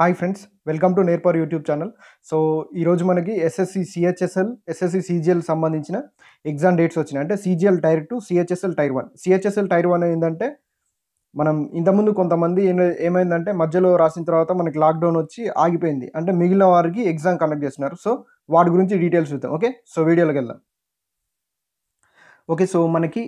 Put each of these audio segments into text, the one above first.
Hi friends welcome to Nerpar YouTube channel so ఈరోజు మనకి SSC CHSL SSC CGL సంబంధించిన exam dates వచ్చినాయి అంటే CGL tier two CHSL tier one CHSL tier one ఏంటంటే మనం ఇంతకుముందు కొంతమంది ఏమైందంటే మధ్యలో రాసిన తర్వాత మనకి లాక్డౌన్ వచ్చి ఆగిపోయింది అంటే మిగిలిన వారికి ఎగ్జామ్ కండక్ట్ చేస్తున్నారు సో వాటి గురించి డీటెయిల్స్ చూద్దాం ఓకే సో వీడియోలోకి వెళ్దాం ఓకే సో మనకి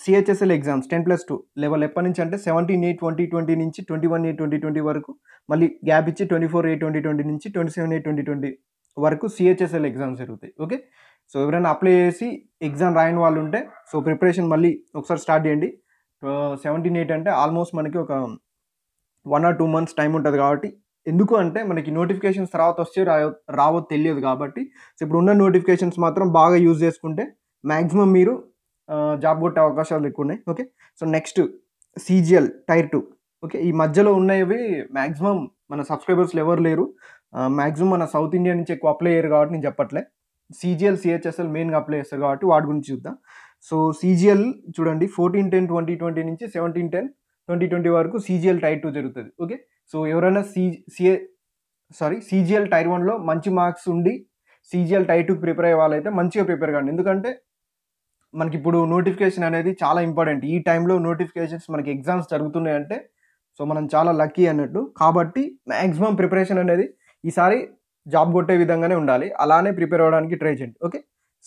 CHSL exams ten plus two level ఎప్పటి నుంచి అంటే సెవెంటీన్ ఎయిట్ ట్వంటీ ట్వంటీ నుంచి twenty one eight twenty twenty వరకు మళ్ళీ గ్యాప్ ఇచ్చి twenty four eight twenty twenty నుంచి twenty seven eight twenty twenty వరకు సిహెచ్ఎస్ఎల్ ఎగ్జామ్స్ జరుగుతాయి ఓకే సో ఎవరైనా అప్లై చేసి ఎగ్జామ్ రాయని వాళ్ళు ఉంటే సో ప్రిపరేషన్ మళ్ళీ ఒకసారి స్టార్ట్ చేయండి సెవెంటీన్ ఎయిట్ అంటే ఆల్మోస్ట్ మనకి ఒక one or two months time ఉంటుంది కాబట్టి ఎందుకు అంటే మనకి నోటిఫికేషన్స్ తర్వాత వస్తే రావో తెలియదు కాబట్టి సో ఇప్పుడు ఉన్న నోటిఫికేషన్స్ మాత్రం బాగా యూజ్ చేసుకుంటే మ్యాక్సిమం మీరు జాబ్ కొట్టే అవకాశాలు ఎక్కువ ఉన్నాయి okay so next CGL tier two okay ఈ మధ్యలో ఉన్నవి మ్యాక్సిమం మన సబ్స్క్రైబర్స్లు ఎవరు లేరు మ్యాక్సిమం మన సౌత్ ఇండియా నుంచి ఎక్కువ అప్లై అయ్యారు కాబట్టి నేను చెప్పట్లే సీజీఎల్ సిహెచ్ఎస్ఎల్ మెయిన్గా అప్లై చేస్తారు కాబట్టి వాటి గురించి చూద్దాం సో సీజీఎల్ చూడండి ఫోర్టీన్ టెన్ ట్వంటీ ట్వంటీ నుంచి సెవెంటీన్ టెన్ ట్వంటీ ట్వంటీ వరకు సీజిఎల్ టైర్ టూ జరుగుతుంది ఓకే సో ఎవరైనా C CA sorry CGL tier వన్లో మంచి మార్క్స్ ఉండి సీజీఎల్ టైర్ టూకి ప్రిపేర్ అయ్యే వాళ్ళైతే మంచిగా ప్రిపేర్ కాండి ఎందుకంటే మనకి ఇప్పుడు నోటిఫికేషన్ అనేది చాలా ఇంపార్టెంట్ ఈ టైంలో నోటిఫికేషన్స్ మనకి ఎగ్జామ్స్ జరుగుతున్నాయంటే సో మనం చాలా లక్కీ అన్నట్టు కాబట్టి మ్యాక్సిమం ప్రిపరేషన్ అనేది ఈసారి జాబ్ కొట్టే విధంగానే ఉండాలి అలానే ప్రిపేర్ అవ్వడానికి ట్రై చేయండి okay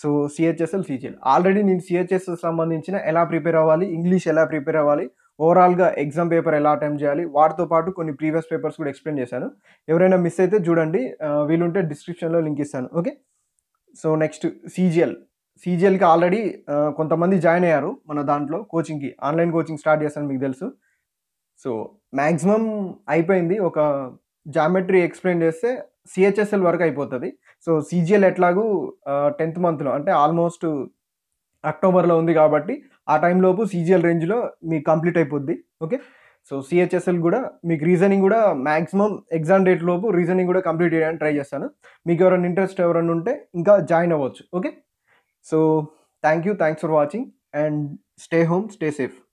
so CHSL CGL already నేను సిహెచ్ఎస్ఎల్ సంబంధించిన ఎలా ప్రిపేర్ అవ్వాలి ఇంగ్లీష్ ఎలా ప్రిపేర్ అవ్వాలి ఓవరాల్గా ఎగ్జామ్ పేపర్ ఎలా అటెంప్ట్ చేయాలి వాటితో పాటు కొన్ని ప్రీవియస్ పేపర్స్ కూడా ఎక్స్ప్లెయిన్ చేశాను ఎవరైనా మిస్ అయితే చూడండి వీలుంటే డిస్క్రిప్షన్లో లింక్ ఇస్తాను ఓకే సో నెక్స్ట్ సీజిఎల్ సీజీఎల్కి ఆల్రెడీ కొంతమంది జాయిన్ అయ్యారు మన దాంట్లో కోచింగ్కి ఆన్లైన్ కోచింగ్ స్టార్ట్ చేస్తాను మీకు తెలుసు సో మ్యాక్సిమం అయిపోయింది ఒక జామెట్రీ ఎక్స్ప్లెయిన్ చేస్తే సిహెచ్ఎస్ఎల్ వరకు అయిపోతుంది సో సీజీఎల్ ఎట్లాగూ టెన్త్ మంత్లో అంటే ఆల్మోస్ట్ అక్టోబర్లో ఉంది కాబట్టి ఆ టైంలోపు సీజీఎల్ రేంజ్లో మీకు కంప్లీట్ అయిపోద్ది ఓకే సో సిహెచ్ఎస్ఎల్ కూడా మీకు రీజనింగ్ కూడా మ్యాక్సిమం ఎగ్జామ్ డేట్ లోపు రీజనింగ్ కూడా కంప్లీట్ చేయడానికి ట్రై చేస్తాను మీకు ఎవరైనా ఇంట్రెస్ట్ ఎవరైనా ఉంటే ఇంకా జాయిన్ అవ్వచ్చు okay So thank you. Thanks for watching and stay home, stay safe.